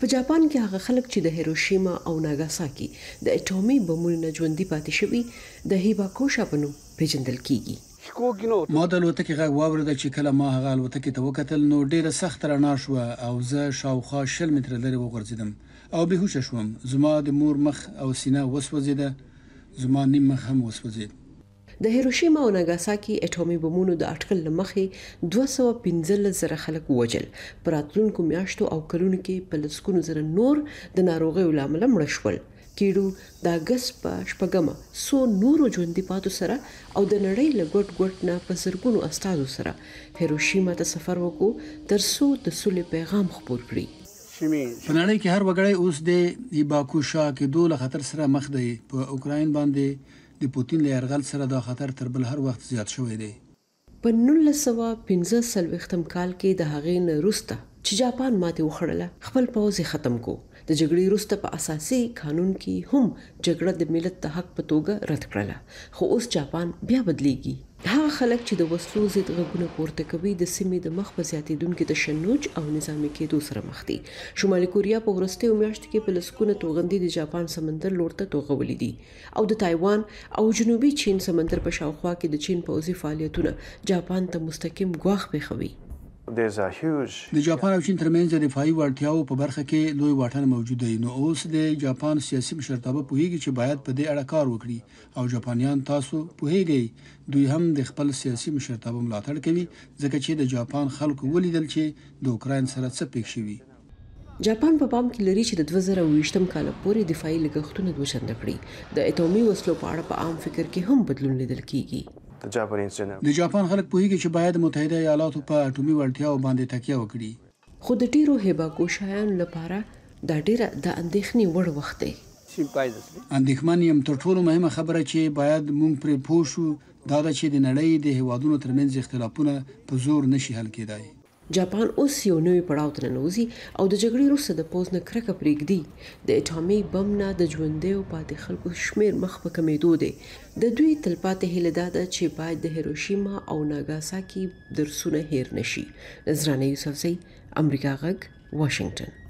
په جاپان کې هغه خلک چې د هیروشیما او ناګاساکی د اټومي بمونو نه ژوندۍ پاتې شوي د هیباکوشا په نوم پیژندل کیږي ما د الوتکې غږ واورید چې کله ما هغه الوتکې ته وکتل نو ډیره سخت رڼا شو او زه شاوخوا 60 متره لرې وغورځیدم او به هوښ شوم زما د مور مخ او سینه وسوځیده زما نیم مخ هم وسوځید د هیروشیما او ناګاساکي اټومي بمونو د اټکل لمخې 215 زره خلک وجل پراتلونکو میاشتو او کلونو کې په لسکونو زره نور د ناروغي ولامل مړ شول کیډو د اگست په شپږمه سو نورو ژوندې پاتو سره او د نړۍ لګټ ګټ نه په زرګونو استادو سره هیروشیما ته سفر وکړو تر څو د سولې پیغام خپور کړي په نړۍ کې هر وګړی اوس د ایباکو شا کې دوه خطر سره مخ دی په اوکرين باندې د پوتین له يرغل سره دا خطر تر بل هر وخت زیات شوی دی په 1915 سلوختم کال کې د هغې نه روسته چې جاپان ماته وخړله خپل پوز ختم کو د جګړې وروسته په اساسي قانون کې هم جګړه د ملت د حق په توګه رد کړله خو اوس جاپان بیا بدلیږي خلک چې د وسلو ضد غږونه پورته کوي د سیمې د مخ په زیاتیدونکو تشنج او نظامی کېدو سره مخ دي شمالي کوریا په ورسته میاشت کې په لسکونه توغندي د جاپان سمندر لورته توغولې دي او د تایوان او جنوبي چین سمندر په شاوخوا کې د چین پوځي فعالیتونه جاپان ته مستقیم غواخ پیښوي د جاپان او چین ترمنځ د دفاعي وړتیاو په برخه کې لوی واټن موجود دی نو اوس د جاپان سیاسي مشرتابه پوهیږي چې باید په دې اړه کار وکړي او جاپانیان تاسو پوهیږئ دوی هم د خپل سیاسي مشرتابه ملاتړ کوي ځکه چې د جاپان خلکو ولیدل چې د اوکرين سره څه پېښ شوی جاپان په پام کې لري چې د 2020م کال پورې دفاعي لګښتونه دوه چنده کړي د اټومي وسلو په اړه په عام فکر کې هم بدلون لیدل کیږي د جاپان خلک پوهیږي چې باید متحده ایالاتو په اټومي وړتیاو باندې تکیه وکړي خو د ډیرو هیباکوشایانو لپاره دا ډیره د اندېښنې وړ وخت دی اندېښمن یم تر ټولو مهمه خبره چې باید مونږ پرې پوه شو دا چې د نړۍ د هیوادونو ترمنځ اختلافونه په زور نشي حل کېدای جاپان اوس یو نوی پړاو ته ننوځي او د جګړې وروسته د پوز نه کرکه پرېږدي د اټامي بم نه د ژوندیو پاتې خلکو شمیر مخ په کمیدو دی د دوی تلپاتې هیله دا ده چې باید د هیروشیما او ناګاساکی درسونه هیر نشي نظرانه یوسفزی امریکا غږ واشنگټن